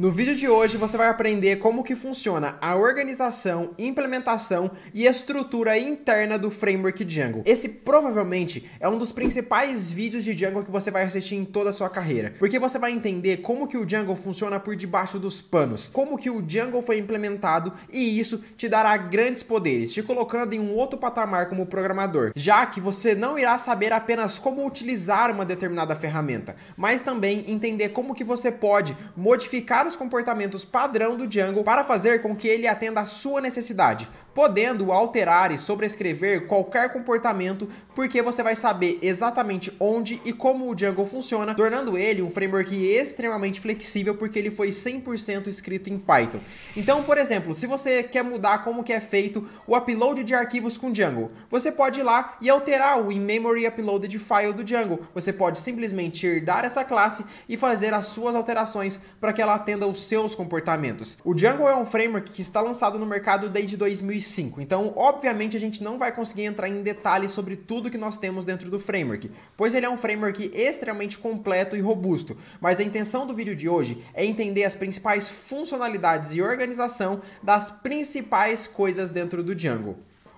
No vídeo de hoje você vai aprender como que funciona a organização, implementação e estrutura interna do framework Django. Esse provavelmente é um dos principais vídeos de Django que você vai assistir em toda a sua carreira, porque você vai entender como que o Django funciona por debaixo dos panos, como que o Django foi implementado e isso te dará grandes poderes, te colocando em um outro patamar como programador, já que você não irá saber apenas como utilizar uma determinada ferramenta, mas também entender como que você pode modificar os comportamentos padrão do Django para fazer com que ele atenda à sua necessidade, podendo alterar e sobrescrever qualquer comportamento, porque você vai saber exatamente onde e como o Django funciona, tornando ele um framework extremamente flexível, porque ele foi 100% escrito em Python. Então, por exemplo, se você quer mudar como que é feito o upload de arquivos com Django, você pode ir lá e alterar o in-memory uploaded file do Django. Você pode simplesmente herdar essa classe e fazer as suas alterações para que ela atenda os seus comportamentos. O Django é um framework que está lançado no mercado desde 2005, 5. Então, obviamente, a gente não vai conseguir entrar em detalhes sobre tudo que nós temos dentro do framework, pois ele é um framework extremamente completo e robusto. Mas a intenção do vídeo de hoje é entender as principais funcionalidades e organização das principais coisas dentro do Django.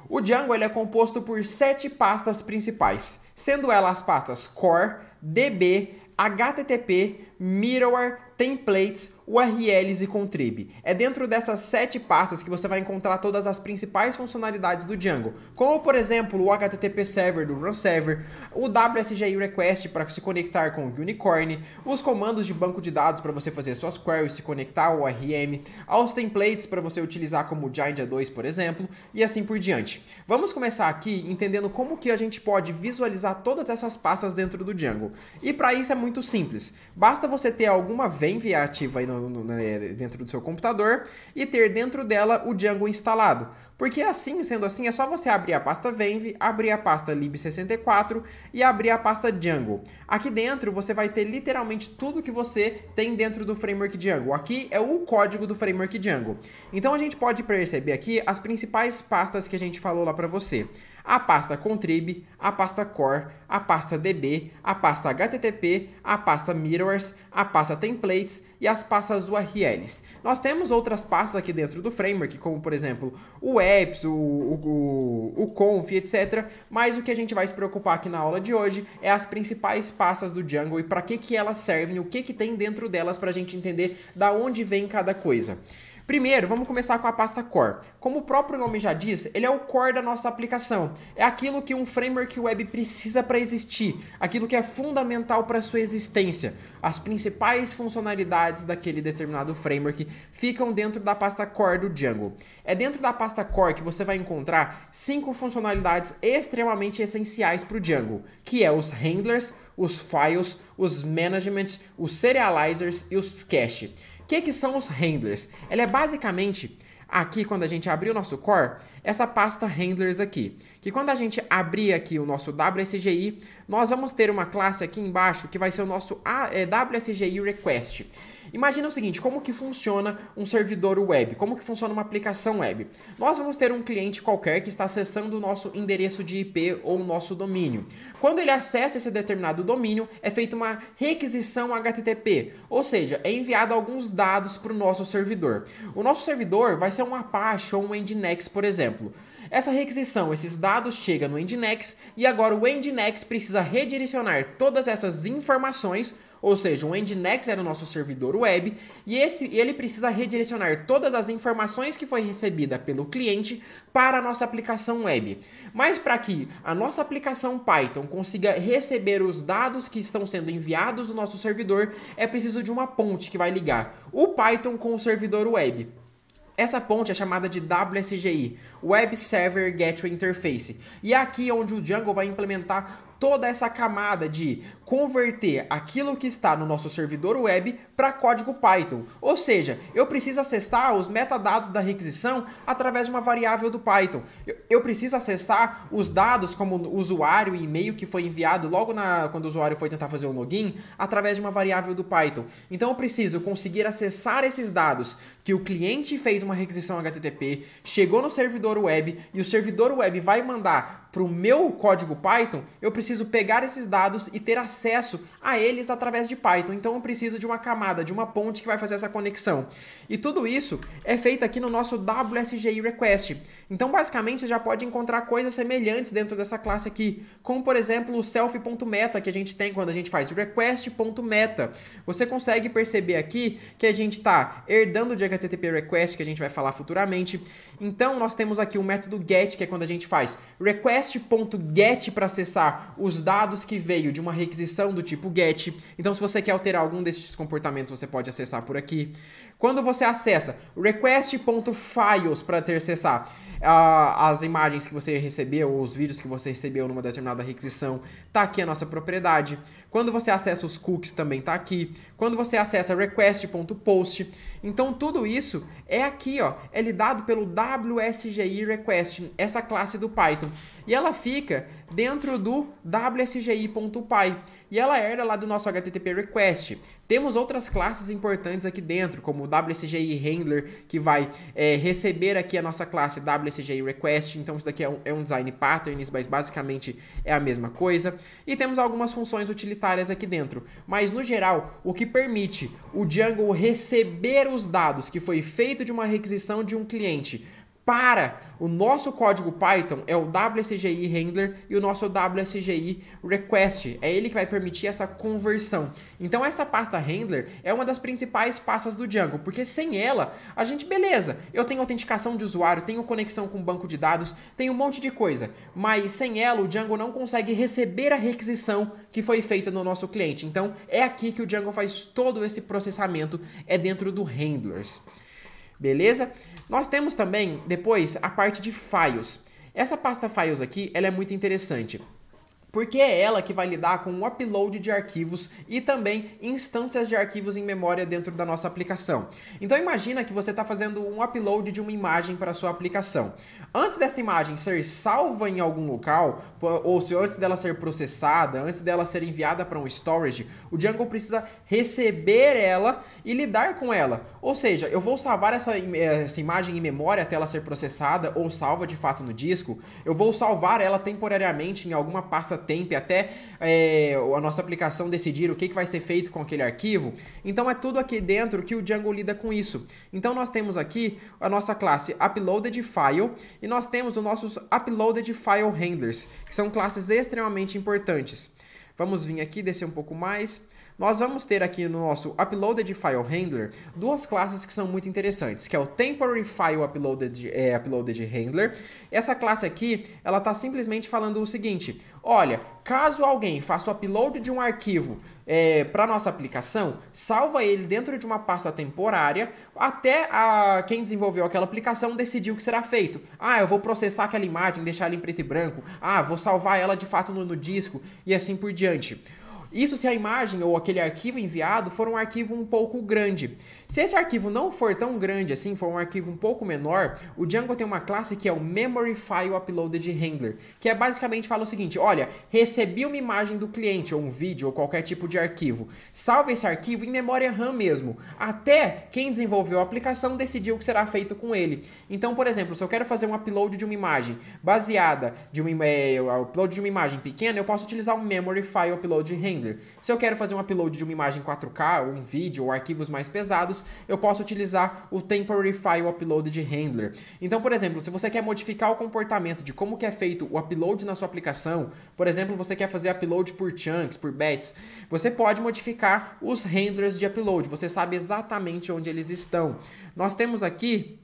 O Django ele é composto por sete pastas principais, sendo elas as pastas Core, DB, HTTP, Middleware, Templates, URLs e Contrib. É dentro dessas sete pastas que você vai encontrar todas as principais funcionalidades do Django, como por exemplo o HTTP Server do Run Server, o WSGI Request para se conectar com o Unicorn, os comandos de banco de dados para você fazer suas queries se conectar ao ORM, aos templates para você utilizar como o Giant 2 por exemplo, e assim por diante. Vamos começar aqui entendendo como que a gente pode visualizar todas essas pastas dentro do Django. E para isso é muito simples. Basta você ter alguma VENV ativa aí no, no, no, eh, dentro do seu computador e ter dentro dela o Django instalado. Porque assim, sendo assim, é só você abrir a pasta Venv, abrir a pasta lib64 e abrir a pasta Django. Aqui dentro você vai ter literalmente tudo que você tem dentro do framework Django. Aqui é o código do framework Django. Então a gente pode perceber aqui as principais pastas que a gente falou lá para você. A pasta contrib, a pasta core, a pasta db, a pasta http, a pasta mirrors, a pasta templates, e as pastas URLs. Nós temos outras pastas aqui dentro do framework, como por exemplo o apps, o, o, o conf, etc. Mas o que a gente vai se preocupar aqui na aula de hoje é as principais pastas do Django e para que, que elas servem, o que, que tem dentro delas para a gente entender da onde vem cada coisa. Primeiro, vamos começar com a pasta Core. Como o próprio nome já diz, ele é o core da nossa aplicação. É aquilo que um framework web precisa para existir, aquilo que é fundamental para sua existência. As principais funcionalidades daquele determinado framework ficam dentro da pasta Core do Django. É dentro da pasta Core que você vai encontrar cinco funcionalidades extremamente essenciais para o Django, que é os handlers, os files, os managements, os serializers e os cache que, que são os handlers? Ela é basicamente aqui quando a gente abrir o nosso core, essa pasta handlers aqui, que quando a gente abrir aqui o nosso WSGI, nós vamos ter uma classe aqui embaixo que vai ser o nosso ah, é, WSGI request. Imagina o seguinte, como que funciona um servidor web? Como que funciona uma aplicação web? Nós vamos ter um cliente qualquer que está acessando o nosso endereço de IP ou o nosso domínio. Quando ele acessa esse determinado domínio, é feita uma requisição HTTP, ou seja, é enviado alguns dados para o nosso servidor. O nosso servidor vai ser um Apache ou um Nginx, por exemplo. Essa requisição, esses dados chegam no Nginx e agora o Nginx precisa redirecionar todas essas informações ou seja, o Nginx era é o nosso servidor web e esse, ele precisa redirecionar todas as informações que foi recebida pelo cliente para a nossa aplicação web. Mas para que a nossa aplicação Python consiga receber os dados que estão sendo enviados do nosso servidor, é preciso de uma ponte que vai ligar o Python com o servidor web. Essa ponte é chamada de WSGI, Web Server Gateway Interface, e é aqui onde o Django vai implementar toda essa camada de converter aquilo que está no nosso servidor web para código Python. Ou seja, eu preciso acessar os metadados da requisição através de uma variável do Python. Eu preciso acessar os dados como usuário e e-mail que foi enviado logo na, quando o usuário foi tentar fazer o um login através de uma variável do Python. Então eu preciso conseguir acessar esses dados que o cliente fez uma requisição HTTP, chegou no servidor web e o servidor web vai mandar para o meu código Python, eu preciso pegar esses dados e ter acesso a eles através de Python. Então eu preciso de uma camada, de uma ponte que vai fazer essa conexão. E tudo isso é feito aqui no nosso WSGI Request. Então basicamente você já pode encontrar coisas semelhantes dentro dessa classe aqui, como por exemplo o self.meta que a gente tem quando a gente faz request.meta. Você consegue perceber aqui que a gente está herdando de HTTP request, que a gente vai falar futuramente. Então nós temos aqui o método get, que é quando a gente faz request request.get para acessar os dados que veio de uma requisição do tipo get. Então, se você quer alterar algum desses comportamentos, você pode acessar por aqui. Quando você acessa request.files para ter acessar uh, as imagens que você recebeu ou os vídeos que você recebeu numa determinada requisição, tá aqui a nossa propriedade. Quando você acessa os cookies também tá aqui. Quando você acessa request.post, então tudo isso é aqui, ó, é lidado pelo WSGI request, essa classe do Python e ela fica dentro do wsgi.py e ela herda lá do nosso HTTP request. Temos outras classes importantes aqui dentro, como o WSGI Handler, que vai é, receber aqui a nossa classe WSGI Request, então isso daqui é um, é um design patterns, mas basicamente é a mesma coisa. E temos algumas funções utilitárias aqui dentro, mas no geral, o que permite o Django receber os dados que foi feito de uma requisição de um cliente para. O nosso código Python é o WSGI Handler e o nosso WSGI Request. É ele que vai permitir essa conversão. Então essa pasta Handler é uma das principais pastas do Django, porque sem ela, a gente, beleza, eu tenho autenticação de usuário, tenho conexão com banco de dados, tenho um monte de coisa. Mas sem ela, o Django não consegue receber a requisição que foi feita no nosso cliente. Então é aqui que o Django faz todo esse processamento, é dentro do Handlers beleza? Nós temos também, depois, a parte de files. Essa pasta files aqui, ela é muito interessante porque é ela que vai lidar com o upload de arquivos e também instâncias de arquivos em memória dentro da nossa aplicação. Então imagina que você está fazendo um upload de uma imagem para a sua aplicação. Antes dessa imagem ser salva em algum local, ou se antes dela ser processada, antes dela ser enviada para um storage, o Django precisa receber ela e lidar com ela. Ou seja, eu vou salvar essa, eh, essa imagem em memória até ela ser processada ou salva de fato no disco, eu vou salvar ela temporariamente em alguma pasta tempo e até é, a nossa aplicação decidir o que, que vai ser feito com aquele arquivo. Então é tudo aqui dentro que o Django lida com isso. Então nós temos aqui a nossa classe uploaded file e nós temos os nossos uploaded file handlers, que são classes extremamente importantes. Vamos vir aqui, descer um pouco mais nós vamos ter aqui no nosso Uploaded File Handler duas classes que são muito interessantes, que é o Temporary File Uploaded, é, Uploaded Handler. Essa classe aqui, ela está simplesmente falando o seguinte, olha, caso alguém faça o upload de um arquivo é, para nossa aplicação, salva ele dentro de uma pasta temporária até a, quem desenvolveu aquela aplicação decidir o que será feito. Ah, eu vou processar aquela imagem, deixar ela em preto e branco. Ah, vou salvar ela de fato no, no disco e assim por diante. Isso se a imagem ou aquele arquivo enviado for um arquivo um pouco grande. Se esse arquivo não for tão grande assim, for um arquivo um pouco menor, o Django tem uma classe que é o Memory File Uploaded Handler, que é basicamente fala o seguinte: olha, recebi uma imagem do cliente ou um vídeo ou qualquer tipo de arquivo. Salve esse arquivo em memória RAM mesmo, até quem desenvolveu a aplicação decidiu o que será feito com ele. Então, por exemplo, se eu quero fazer um upload de uma imagem baseada de uma, é, upload de uma imagem pequena, eu posso utilizar o Memory File Upload Handler se eu quero fazer um upload de uma imagem 4K, ou um vídeo, ou arquivos mais pesados, eu posso utilizar o Temporary File Upload de Handler. Então, por exemplo, se você quer modificar o comportamento de como que é feito o upload na sua aplicação, por exemplo, você quer fazer upload por chunks, por bets, você pode modificar os handlers de upload, você sabe exatamente onde eles estão. Nós temos aqui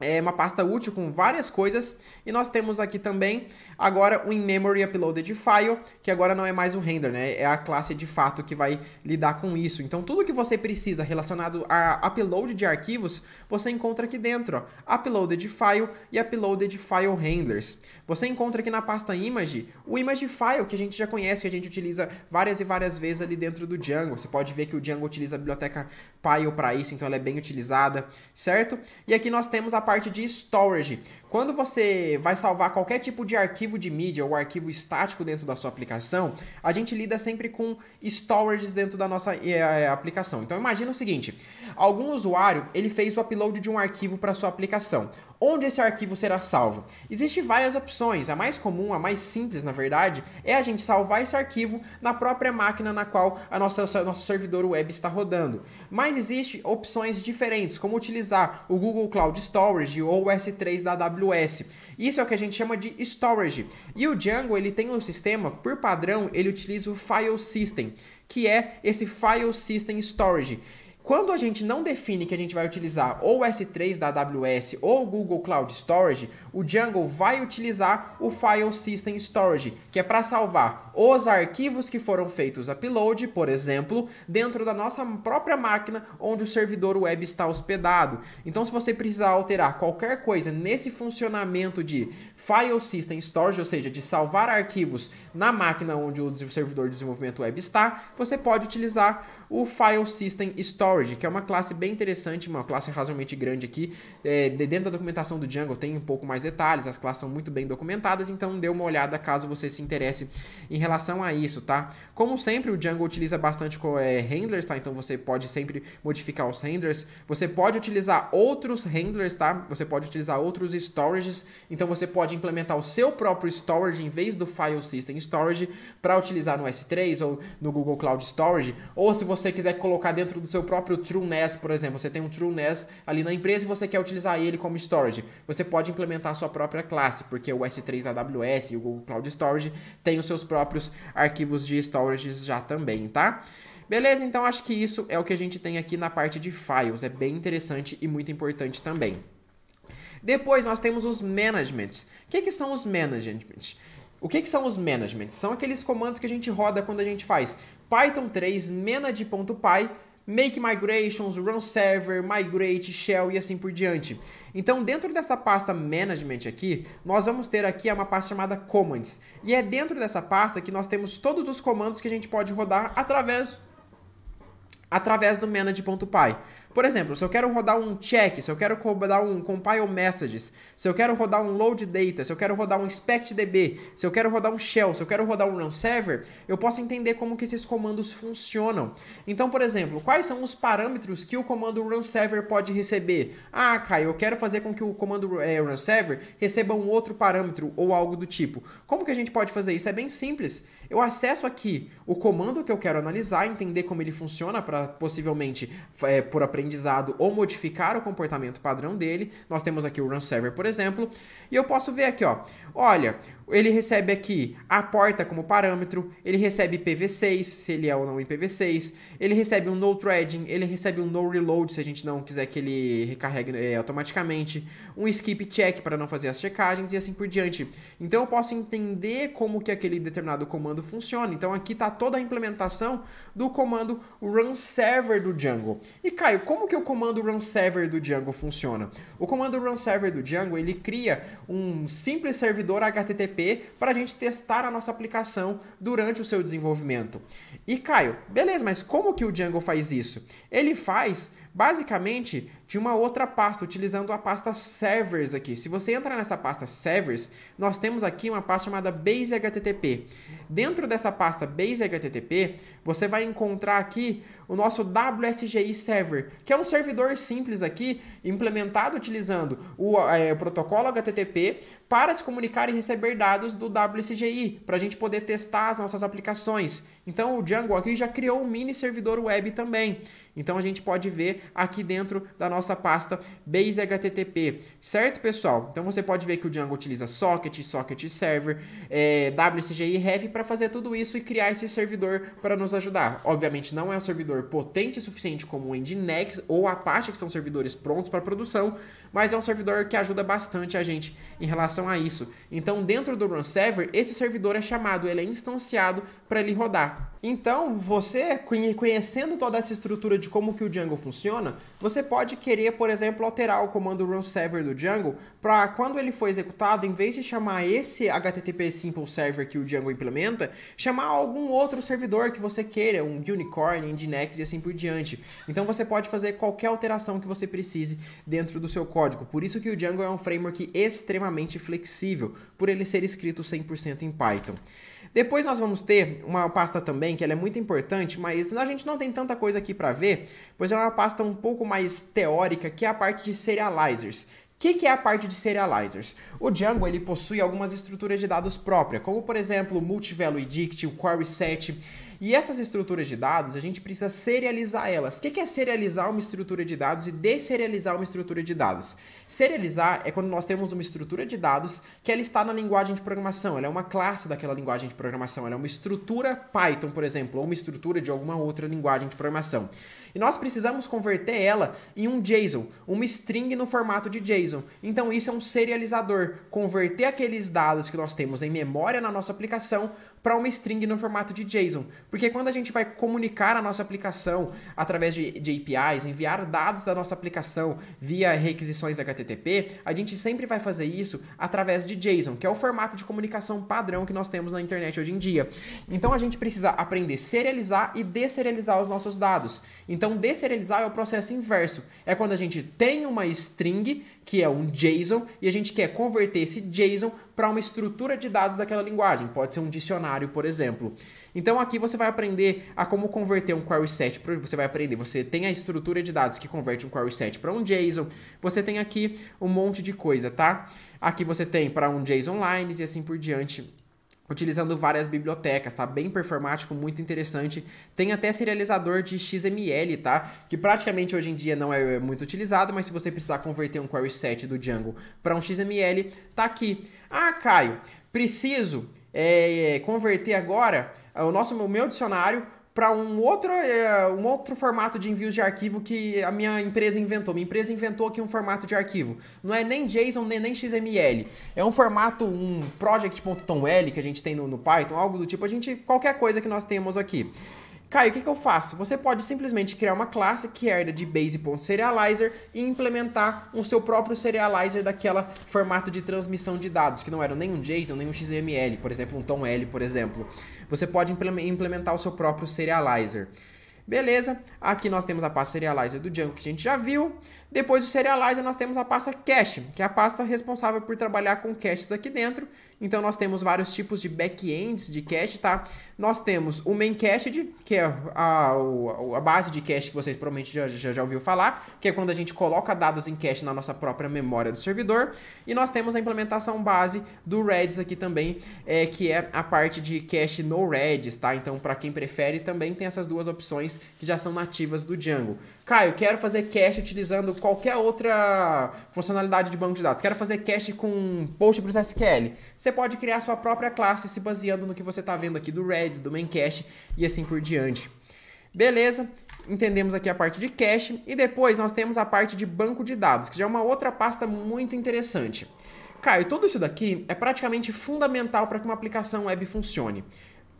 é uma pasta útil com várias coisas. E nós temos aqui também agora o in-memory uploaded file, que agora não é mais um render, né? É a classe de fato que vai lidar com isso. Então tudo que você precisa relacionado a upload de arquivos, você encontra aqui dentro, ó, uploaded file e uploaded file handlers. Você encontra aqui na pasta image o image file que a gente já conhece, que a gente utiliza várias e várias vezes ali dentro do Django. Você pode ver que o Django utiliza a biblioteca Pyle para isso, então ela é bem utilizada, certo? E aqui nós temos a parte de storage. Quando você vai salvar qualquer tipo de arquivo de mídia ou arquivo estático dentro da sua aplicação, a gente lida sempre com storages dentro da nossa é, aplicação. Então imagina o seguinte, algum usuário, ele fez o upload de um arquivo para sua aplicação. Onde esse arquivo será salvo? Existem várias opções, a mais comum, a mais simples, na verdade, é a gente salvar esse arquivo na própria máquina na qual a nossa nosso servidor web está rodando. Mas existem opções diferentes, como utilizar o Google Cloud Storage ou o S3 da AWS AWS. Isso é o que a gente chama de storage. E o Django, ele tem um sistema, por padrão, ele utiliza o file system, que é esse file system storage. Quando a gente não define que a gente vai utilizar ou o S3 da AWS ou o Google Cloud Storage, o Django vai utilizar o File System Storage, que é para salvar os arquivos que foram feitos upload, por exemplo, dentro da nossa própria máquina onde o servidor web está hospedado. Então, se você precisar alterar qualquer coisa nesse funcionamento de File System Storage, ou seja, de salvar arquivos na máquina onde o servidor de desenvolvimento web está, você pode utilizar o File System Storage, que é uma classe bem interessante, uma classe razoavelmente grande aqui. É, dentro da documentação do Django tem um pouco mais detalhes, as classes são muito bem documentadas, então dê uma olhada caso você se interesse em relação a isso, tá? Como sempre, o Django utiliza bastante é, handlers, tá? Então você pode sempre modificar os handlers. Você pode utilizar outros handlers, tá? Você pode utilizar outros storages. Então você pode implementar o seu próprio storage em vez do File System Storage para utilizar no S3 ou no Google Cloud Storage. Ou se você você quiser colocar dentro do seu próprio TrueNAS, por exemplo, você tem um TrueNAS ali na empresa e você quer utilizar ele como storage, você pode implementar a sua própria classe, porque o S3 da AWS e o Google Cloud Storage tem os seus próprios arquivos de storage já também, tá? Beleza, então acho que isso é o que a gente tem aqui na parte de files, é bem interessante e muito importante também. Depois nós temos os managements. O que, que são os managements? O que, que são os managements? São aqueles comandos que a gente roda quando a gente faz Python 3, manage.py, make migrations, run server, migrate, shell e assim por diante. Então, dentro dessa pasta management aqui, nós vamos ter aqui uma pasta chamada commands. E é dentro dessa pasta que nós temos todos os comandos que a gente pode rodar através através do manage.py. Por exemplo, se eu quero rodar um check, se eu quero rodar um compile messages, se eu quero rodar um load data, se eu quero rodar um inspectdb, se eu quero rodar um shell, se eu quero rodar um run server, eu posso entender como que esses comandos funcionam. Então, por exemplo, quais são os parâmetros que o comando run server pode receber? Ah, Kai, eu quero fazer com que o comando é, run server receba um outro parâmetro ou algo do tipo. Como que a gente pode fazer isso? É bem simples. Eu acesso aqui o comando que eu quero analisar, entender como ele funciona para possivelmente, é, por aprendizado, ou modificar o comportamento padrão dele. Nós temos aqui o run server, por exemplo, e eu posso ver aqui, ó, olha, ele recebe aqui a porta como parâmetro, ele recebe IPv6, se ele é ou não IPv6, ele recebe um no threading, ele recebe um no reload, se a gente não quiser que ele recarregue é, automaticamente, um skip check para não fazer as checagens e assim por diante. Então eu posso entender como que aquele determinado comando funciona. Então aqui está toda a implementação do comando run server do Django. E Caio, como que o comando run server do Django funciona? O comando run server do Django, ele cria um simples servidor HTTP MVP para a gente testar a nossa aplicação durante o seu desenvolvimento. E Caio, beleza, mas como que o Django faz isso? Ele faz basicamente de uma outra pasta, utilizando a pasta servers aqui. Se você entrar nessa pasta servers, nós temos aqui uma pasta chamada base http. Dentro dessa pasta base http, você vai encontrar aqui o nosso WSGI server, que é um servidor simples aqui, implementado utilizando o, é, o protocolo http para se comunicar e receber dados do WSGI, para a gente poder testar as nossas aplicações. Então o Django aqui já criou um mini servidor web também. Então a gente pode ver aqui dentro da nossa pasta base HTTP, certo, pessoal? Então você pode ver que o Django utiliza socket, socket server, é, WCGI para fazer tudo isso e criar esse servidor para nos ajudar. Obviamente não é um servidor potente o suficiente como o Nginx ou Apache, que são servidores prontos para produção, mas é um servidor que ajuda bastante a gente em relação a isso. Então, dentro do Run Server, esse servidor é chamado, ele é instanciado para ele rodar. Então, você conhecendo toda essa estrutura de como que o Django funciona, você pode querer, por exemplo, alterar o comando run server do Django para quando ele for executado, em vez de chamar esse HTTP simple server que o Django implementa, chamar algum outro servidor que você queira, um Unicorn, Nginx e assim por diante. Então, você pode fazer qualquer alteração que você precise dentro do seu código. Por isso que o Django é um framework extremamente flexível, por ele ser escrito 100% em Python. Depois nós vamos ter uma pasta também, que ela é muito importante, mas a gente não tem tanta coisa aqui para ver, pois ela é uma pasta um pouco mais teórica, que é a parte de serializers. O que, que, é a parte de serializers? O Django ele possui algumas estruturas de dados próprias, como por exemplo o Multivalue Dict, o Query Set. E essas estruturas de dados, a gente precisa serializar elas. O que é serializar uma estrutura de dados e deserializar uma estrutura de dados? Serializar é quando nós temos uma estrutura de dados que ela está na linguagem de programação, ela é uma classe daquela linguagem de programação, ela é uma estrutura Python, por exemplo, ou uma estrutura de alguma outra linguagem de programação. E nós precisamos converter ela em um JSON, uma string no formato de JSON. Então isso é um serializador, converter aqueles dados que nós temos em memória na nossa aplicação para uma string no formato de JSON. Porque quando a gente vai comunicar a nossa aplicação através de, de APIs, enviar dados da nossa aplicação via requisições HTTP, a gente sempre vai fazer isso através de JSON, que é o formato de comunicação padrão que nós temos na internet hoje em dia. Então a gente precisa aprender a serializar e deserializar os nossos dados. Então deserializar é o processo inverso. É quando a gente tem uma string, que é um JSON, e a gente quer converter esse JSON para uma estrutura de dados daquela linguagem. Pode ser um dicionário cenário, por exemplo. Então aqui você vai aprender a como converter um query set, você vai aprender, você tem a estrutura de dados que converte um query set para um JSON, você tem aqui um monte de coisa, tá? Aqui você tem para um JSON lines e assim por diante utilizando várias bibliotecas, tá? Bem performático, muito interessante. Tem até serializador de XML, tá? Que praticamente hoje em dia não é, é muito utilizado, mas se você precisar converter um query set do Django para um XML, tá aqui. Ah, Caio, preciso é, é, converter agora é, o nosso o meu dicionário para um outro, é, um outro formato de envios de arquivo que a minha empresa inventou. Minha empresa inventou aqui um formato de arquivo. Não é nem JSON, nem, nem XML. É um formato, um project.toml que a gente tem no, no Python, algo do tipo. A gente, qualquer coisa que nós temos aqui. Caio, o que, que eu faço? Você pode simplesmente criar uma classe que herda de base.serializer e implementar o seu próprio serializer daquela formato de transmissão de dados, que não era nem um JSON, nem um XML, por exemplo, um TOML, por exemplo. Você pode implementar o seu próprio serializer. Beleza, aqui nós temos a pasta Serializer do Django que a gente já viu. Depois do Serializer nós temos a pasta Cache, que é a pasta responsável por trabalhar com caches aqui dentro. Então nós temos vários tipos de backends de cache, tá? Nós temos o main cached, que é a, a, base de cache que vocês provavelmente já, já, já ouviu falar, que é quando a gente coloca dados em cache na nossa própria memória do servidor. E nós temos a implementação base do Redis aqui também, é, que é a parte de cache no Redis, tá? Então para quem prefere também tem essas duas opções que já são nativas do Django. Caio, quero fazer cache utilizando qualquer outra funcionalidade de banco de dados. Quero fazer cache com o Você pode criar sua própria classe se baseando no que você está vendo aqui do Redis, do main cache e assim por diante. Beleza, entendemos aqui a parte de cache e depois nós temos a parte de banco de dados, que já é uma outra pasta muito interessante. Caio, tudo isso daqui é praticamente fundamental para que uma aplicação web funcione.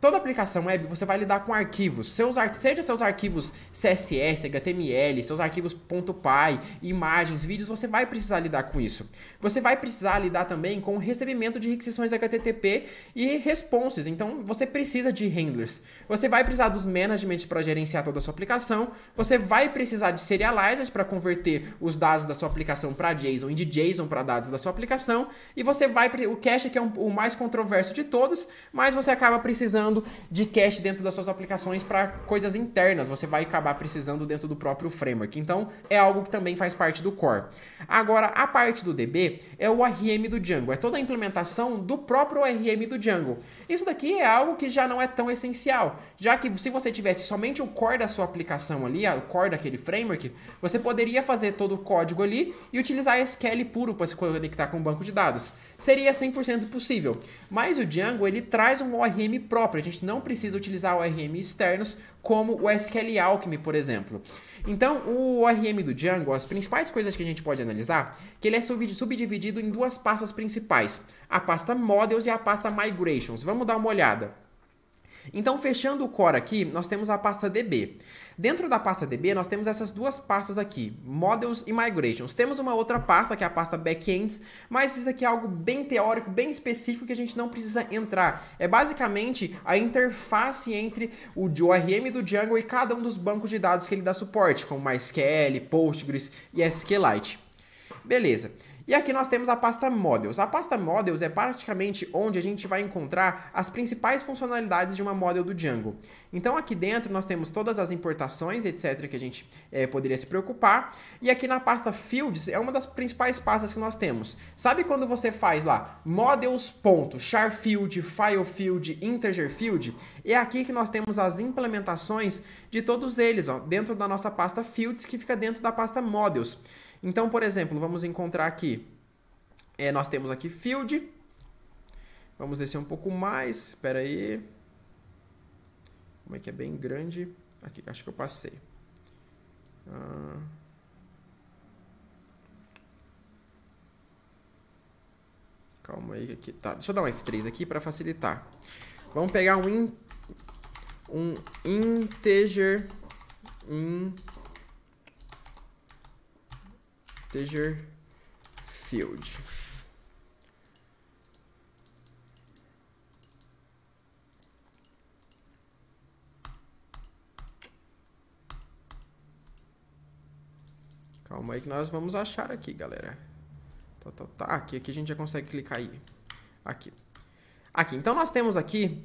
Toda aplicação web você vai lidar com arquivos, seus ar... seja seus arquivos CSS, HTML, seus arquivos .py, imagens, vídeos, você vai precisar lidar com isso. Você vai precisar lidar também com o recebimento de requisições HTTP e responses, então você precisa de handlers. Você vai precisar dos managements para gerenciar toda a sua aplicação, você vai precisar de serializers para converter os dados da sua aplicação para JSON e de JSON para dados da sua aplicação, e você vai o cache que é um, o mais controverso de todos, mas você acaba precisando precisando de cache dentro das suas aplicações para coisas internas, você vai acabar precisando dentro do próprio framework. Então, é algo que também faz parte do core. Agora, a parte do DB é o ORM do Django, é toda a implementação do próprio ORM do Django. Isso daqui é algo que já não é tão essencial, já que se você tivesse somente o core da sua aplicação ali, o core daquele framework, você poderia fazer todo o código ali e utilizar SQL puro para se conectar com o banco de dados seria 100% possível. Mas o Django ele traz um ORM próprio, a gente não precisa utilizar ORM externos como o SQL Alchemy, por exemplo. Então, o ORM do Django, as principais coisas que a gente pode analisar, que ele é subdividido em duas pastas principais, a pasta Models e a pasta Migrations. Vamos dar uma olhada. Então, fechando o core aqui, nós temos a pasta DB. Dentro da pasta DB, nós temos essas duas pastas aqui, Models e Migrations. Temos uma outra pasta, que é a pasta Backends, mas isso aqui é algo bem teórico, bem específico, que a gente não precisa entrar. É basicamente a interface entre o ORM do Django e cada um dos bancos de dados que ele dá suporte, como MySQL, Postgres e SQLite. Beleza. E aqui nós temos a pasta Models. A pasta Models é praticamente onde a gente vai encontrar as principais funcionalidades de uma model do Django. Então aqui dentro nós temos todas as importações, etc, que a gente é, poderia se preocupar. E aqui na pasta Fields é uma das principais pastas que nós temos. Sabe quando você faz lá models.charfield, filefield, integerfield? É aqui que nós temos as implementações de todos eles, ó, dentro da nossa pasta Fields, que fica dentro da pasta Models. Então, por exemplo, vamos encontrar aqui. É, nós temos aqui field. Vamos descer um pouco mais. Espera aí. Como é que é bem grande? Aqui, acho que eu passei. Ah... Calma aí, aqui tá. Deixa eu dar um F3 aqui para facilitar. Vamos pegar um, in, um integer in integer field. Calma aí que nós vamos achar aqui, galera. Tá, tá, tá. Aqui, aqui a gente já consegue clicar aí. Aqui. Aqui, então nós temos aqui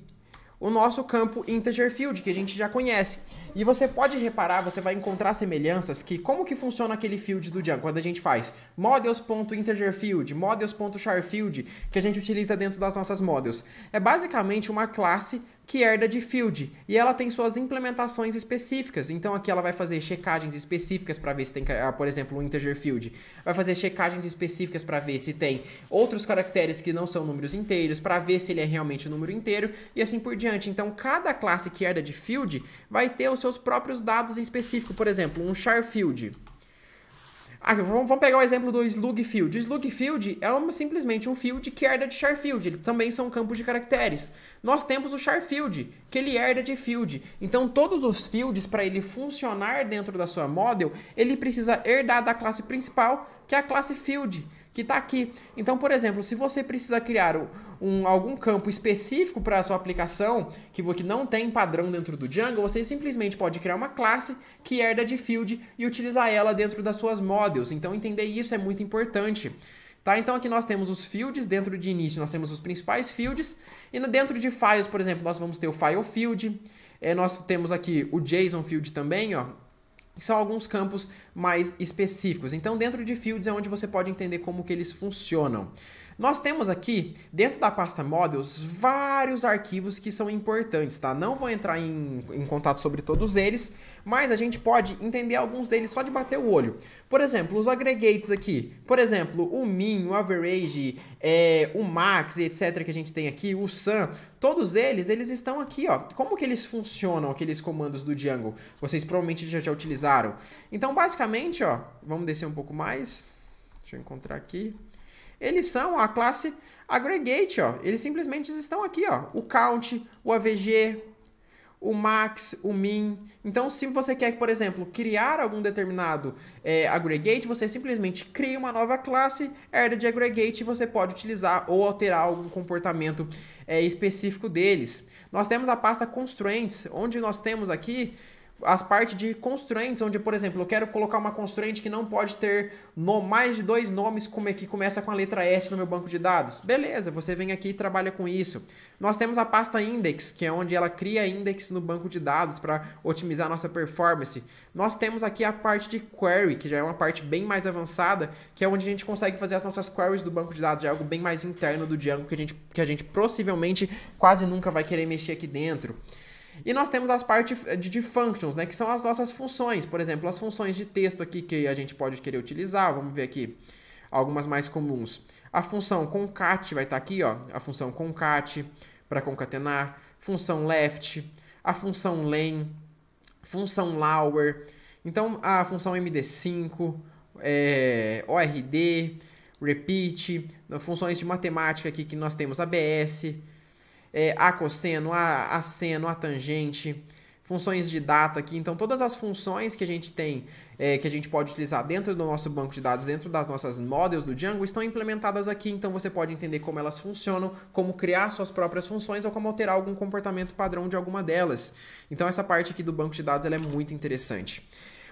o nosso campo integer field, que a gente já conhece. E você pode reparar, você vai encontrar semelhanças que como que funciona aquele field do Django, quando a gente faz models.integerField, models.charField, que a gente utiliza dentro das nossas models. É basicamente uma classe que herda de field e ela tem suas implementações específicas. Então aqui ela vai fazer checagens específicas para ver se tem, ah, por exemplo, um integer field. Vai fazer checagens específicas para ver se tem outros caracteres que não são números inteiros, para ver se ele é realmente um número inteiro e assim por diante. Então cada classe que herda de field vai ter os seus próprios dados em específico, por exemplo, um char field ah, vamos pegar o exemplo do Slug Field. O Slug Field é uma, simplesmente um field que herda de CharField. Ele também são campos de caracteres. Nós temos o CharField que ele herda de field. Então, todos os fields, para ele funcionar dentro da sua model, ele precisa herdar da classe principal, que é a classe field que está aqui. Então, por exemplo, se você precisa criar um, algum campo específico para a sua aplicação, que, que não tem padrão dentro do Django, você simplesmente pode criar uma classe que herda de field e utilizar ela dentro das suas models. Então, entender isso é muito importante. Tá? Então aqui nós temos os fields, dentro de init nós temos os principais fields, e dentro de files, por exemplo, nós vamos ter o file field, é, nós temos aqui o JSON field também, ó, que são alguns campos mais específicos. Então, dentro de fields é onde você pode entender como que eles funcionam. Nós temos aqui, dentro da pasta Models, vários arquivos que são importantes, tá? Não vou entrar em, em contato sobre todos eles, mas a gente pode entender alguns deles só de bater o olho. Por exemplo, os aggregates aqui. Por exemplo, o min, o average, é, o max, etc. que a gente tem aqui, o sum. Todos eles, eles estão aqui, ó. Como que eles funcionam, aqueles comandos do Django? Vocês provavelmente já, já utilizaram. Então, basicamente, ó, vamos descer um pouco mais. Deixa eu encontrar aqui eles são a classe aggregate, ó. Eles simplesmente estão aqui, ó. O count, o avg, o max, o min. Então, se você quer, por exemplo, criar algum determinado é, aggregate, você simplesmente cria uma nova classe, herda de aggregate, e você pode utilizar ou alterar algum comportamento é, específico deles. Nós temos a pasta constraints, onde nós temos aqui as partes de construentes, onde, por exemplo, eu quero colocar uma constraint que não pode ter no, mais de dois nomes como é que começa com a letra S no meu banco de dados. Beleza, você vem aqui e trabalha com isso. Nós temos a pasta index, que é onde ela cria index no banco de dados para otimizar nossa performance. Nós temos aqui a parte de query, que já é uma parte bem mais avançada, que é onde a gente consegue fazer as nossas queries do banco de dados, já é algo bem mais interno do Django que a gente, que a gente possivelmente quase nunca vai querer mexer aqui dentro. E nós temos as partes eh, de, de functions, né, que são as nossas funções. Por exemplo, as funções de texto aqui que a gente pode querer utilizar. Vamos ver aqui algumas mais comuns. A função concat vai estar tá aqui, ó, a função concat para concatenar, função left, a função len, função lower, então a função md5, é, eh, ord, repeat, funções de matemática aqui que nós temos abs, é, a cosseno, a, a seno, a tangente, funções de data aqui. Então, todas as funções que a gente tem, é, que a gente pode utilizar dentro do nosso banco de dados, dentro das nossas models do Django, estão implementadas aqui. Então, você pode entender como elas funcionam, como criar suas próprias funções ou como alterar algum comportamento padrão de alguma delas. Então, essa parte aqui do banco de dados é muito interessante.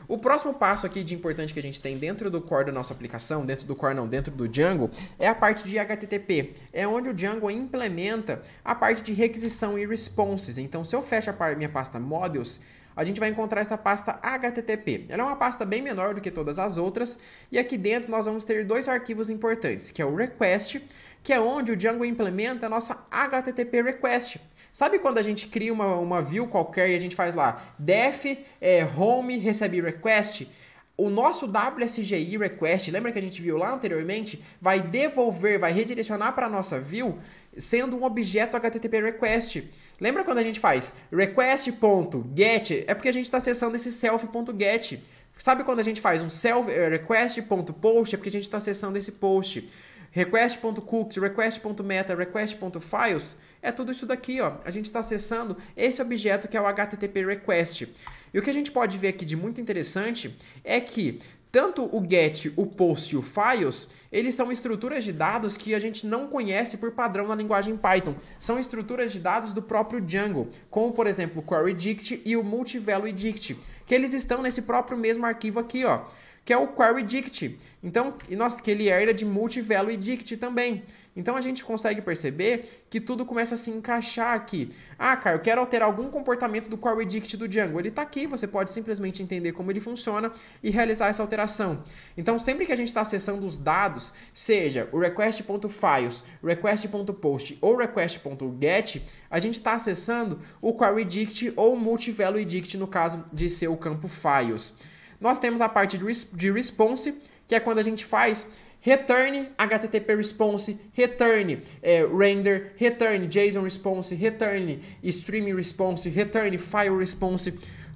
O próximo passo aqui de importante que a gente tem dentro do core da nossa aplicação, dentro do core não, dentro do Django, é a parte de HTTP. É onde o Django implementa a parte de requisição e responses. Então, se eu fecho a minha pasta models, a gente vai encontrar essa pasta HTTP. Ela é uma pasta bem menor do que todas as outras, e aqui dentro nós vamos ter dois arquivos importantes, que é o request, que é onde o Django implementa a nossa HTTP request. Sabe quando a gente cria uma, uma view qualquer e a gente faz lá def é, home recebe request? O nosso WSGI request, lembra que a gente viu lá anteriormente, vai devolver, vai redirecionar para a nossa view sendo um objeto HTTP request. Lembra quando a gente faz request.get? É porque a gente está acessando esse self.get. Sabe quando a gente faz um self é, request.post? É porque a gente está acessando esse post. request.cooks, request.meta, request.files é tudo isso daqui, ó. A gente está acessando esse objeto que é o HTTP request. E o que a gente pode ver aqui de muito interessante é que tanto o get, o post e o files, eles são estruturas de dados que a gente não conhece por padrão na linguagem Python. São estruturas de dados do próprio Django, como por exemplo o querydict e o multivaluedict, que eles estão nesse próprio mesmo arquivo aqui, ó, que é o querydict. Então, e nossa, que ele era de multivaluedict também. Então a gente consegue perceber que tudo começa a se encaixar aqui. Ah, cara, eu quero alterar algum comportamento do Core Edict do Django. Ele está aqui, você pode simplesmente entender como ele funciona e realizar essa alteração. Então sempre que a gente está acessando os dados, seja o request.files, request.post ou request.get, a gente está acessando o Core Edict ou Multivalue Edict no caso de ser o campo files. Nós temos a parte de response, que é quando a gente faz return HTTP response, return é, render, return JSON response, return stream response, return file response.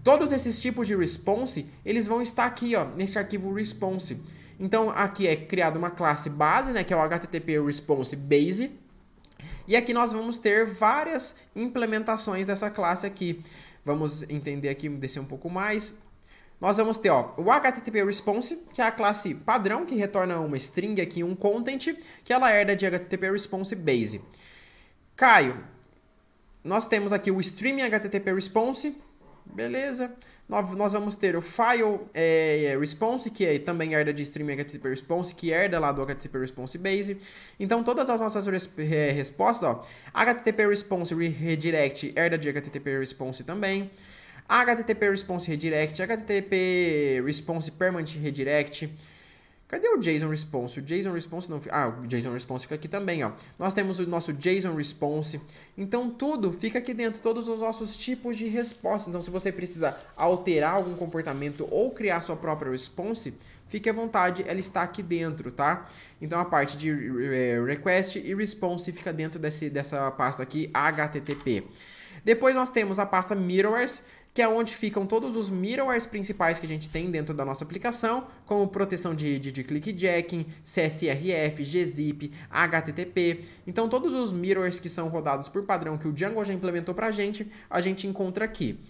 Todos esses tipos de response, eles vão estar aqui, ó, nesse arquivo response. Então aqui é criada uma classe base, né, que é o HTTP response base. E aqui nós vamos ter várias implementações dessa classe aqui. Vamos entender aqui, descer um pouco mais nós vamos ter ó, o HTTP response, que é a classe padrão que retorna uma string aqui, um content, que ela herda de HTTP response base. Caio, nós temos aqui o streaming HTTP response, beleza. Nós vamos ter o file é, response, que é, também herda de streaming HTTP response, que herda lá do HTTP response base. Então, todas as nossas resp respostas, ó, HTTP response redirect herda de HTTP response também. HTTP Response Redirect, HTTP Response Permanent Redirect. Cadê o JSON Response? O JSON Response não fica... Ah, o JSON Response fica aqui também, ó. Nós temos o nosso JSON Response. Então, tudo fica aqui dentro, todos os nossos tipos de resposta. Então, se você precisa alterar algum comportamento ou criar sua própria response, fique à vontade, ela está aqui dentro, tá? Então, a parte de eh, request e response fica dentro desse, dessa pasta aqui, HTTP. Depois nós temos a pasta Mirrors, que é onde ficam todos os middlewares principais que a gente tem dentro da nossa aplicação, como proteção de, de, de clickjacking, CSRF, gzip, HTTP. Então todos os middlewares que são rodados por padrão que o Django já implementou para a gente, a gente encontra aqui.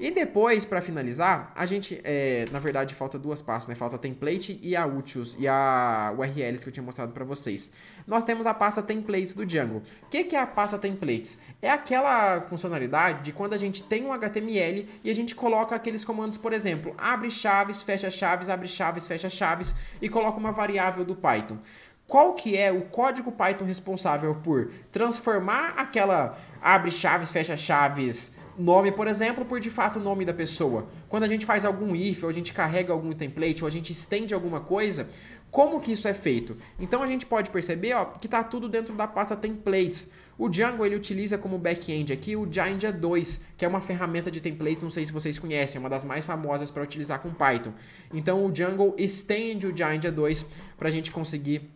E depois, para finalizar, a gente, é, na verdade, falta duas pastas, né? Falta a template e a utils e a URLs que eu tinha mostrado para vocês nós temos a pasta templates do Django. O que, que é a pasta templates? É aquela funcionalidade de quando a gente tem um HTML e a gente coloca aqueles comandos, por exemplo, abre chaves, fecha chaves, abre chaves, fecha chaves e coloca uma variável do Python. Qual que é o código Python responsável por transformar aquela abre chaves, fecha chaves, nome, por exemplo, por de fato o nome da pessoa. Quando a gente faz algum if, ou a gente carrega algum template, ou a gente estende alguma coisa, como que isso é feito? Então a gente pode perceber ó, que está tudo dentro da pasta templates. O Django ele utiliza como back-end aqui o Jindia 2, que é uma ferramenta de templates, não sei se vocês conhecem, é uma das mais famosas para utilizar com Python. Então o Django estende o Jindia 2 para a gente conseguir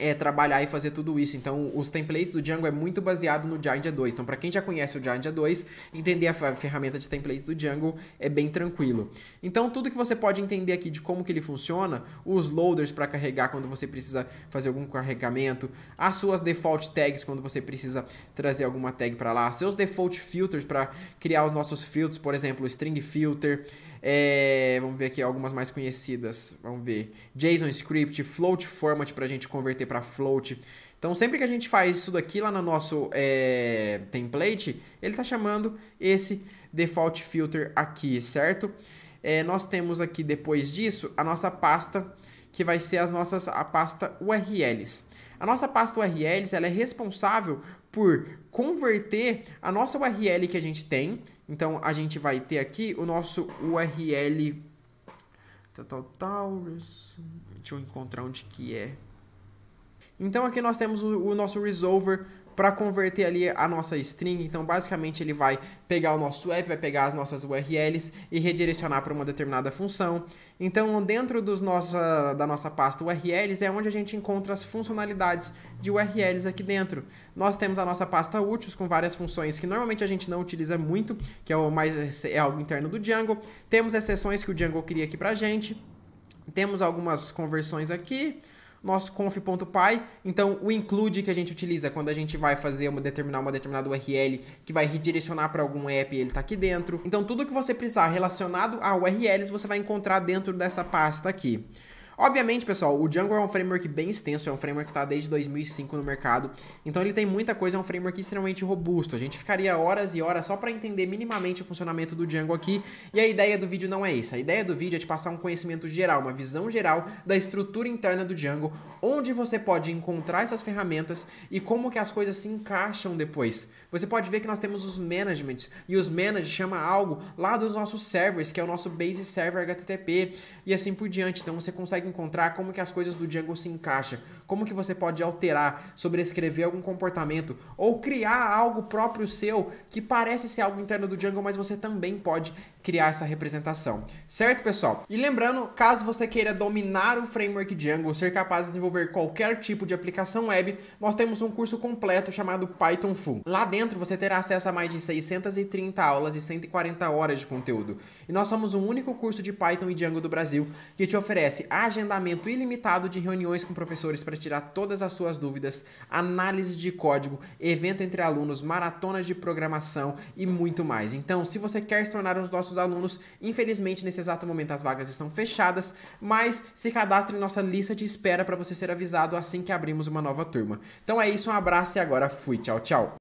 é, trabalhar e fazer tudo isso. Então, os templates do Django é muito baseado no Giant 2. Então, para quem já conhece o Giant 2, entender a ferramenta de templates do Django é bem tranquilo. Então, tudo que você pode entender aqui de como que ele funciona, os loaders para carregar quando você precisa fazer algum carregamento, as suas default tags quando você precisa trazer alguma tag para lá, seus default filters para criar os nossos filtros, por exemplo, o string filter, é, vamos ver aqui algumas mais conhecidas. Vamos ver. JSON Script, Float Format para a gente converter para Float. Então, sempre que a gente faz isso daqui lá no nosso é, template, ele está chamando esse default filter aqui, certo? É, nós temos aqui, depois disso, a nossa pasta, que vai ser as nossas, a pasta URLs. A nossa pasta URLs ela é responsável por converter a nossa URL que a gente tem, então a gente vai ter aqui o nosso URL tal, Deixa eu encontrar onde que é. Então aqui nós temos o nosso resolver para converter ali a nossa string. Então, basicamente, ele vai pegar o nosso app, vai pegar as nossas URLs e redirecionar para uma determinada função. Então, dentro dos nossa, da nossa pasta URLs é onde a gente encontra as funcionalidades de URLs aqui dentro. Nós temos a nossa pasta úteis com várias funções que normalmente a gente não utiliza muito, que é, o mais, é algo interno do Django. Temos exceções que o Django cria aqui para gente. Temos algumas conversões aqui nosso conf.py, então o include que a gente utiliza quando a gente vai fazer uma determinar uma determinada URL que vai redirecionar para algum app, ele está aqui dentro. Então tudo que você precisar relacionado a URLs você vai encontrar dentro dessa pasta aqui. Obviamente, pessoal, o Django é um framework bem extenso, é um framework que está desde 2005 no mercado, então ele tem muita coisa, é um framework extremamente robusto. A gente ficaria horas e horas só para entender minimamente o funcionamento do Django aqui, e a ideia do vídeo não é isso. A ideia do vídeo é te passar um conhecimento geral, uma visão geral da estrutura interna do Django, onde você pode encontrar essas ferramentas e como que as coisas se encaixam depois. Você pode ver que nós temos os managements e os manage chama algo lá dos nossos servers, que é o nosso base server HTTP e assim por diante. Então você consegue encontrar como que as coisas do Django se encaixam, como que você pode alterar, sobrescrever algum comportamento ou criar algo próprio seu que parece ser algo interno do Django, mas você também pode criar essa representação. Certo, pessoal? E lembrando, caso você queira dominar o framework Django, ser capaz de desenvolver qualquer tipo de aplicação web, nós temos um curso completo chamado Python Full. Lá dentro dentro você terá acesso a mais de 630 aulas e 140 horas de conteúdo. E nós somos o único curso de Python e Django do Brasil que te oferece agendamento ilimitado de reuniões com professores para tirar todas as suas dúvidas, análise de código, evento entre alunos, maratonas de programação e muito mais. Então, se você quer se tornar um dos nossos alunos, infelizmente nesse exato momento as vagas estão fechadas, mas se cadastre em nossa lista de espera para você ser avisado assim que abrimos uma nova turma. Então é isso, um abraço e agora fui. Tchau, tchau.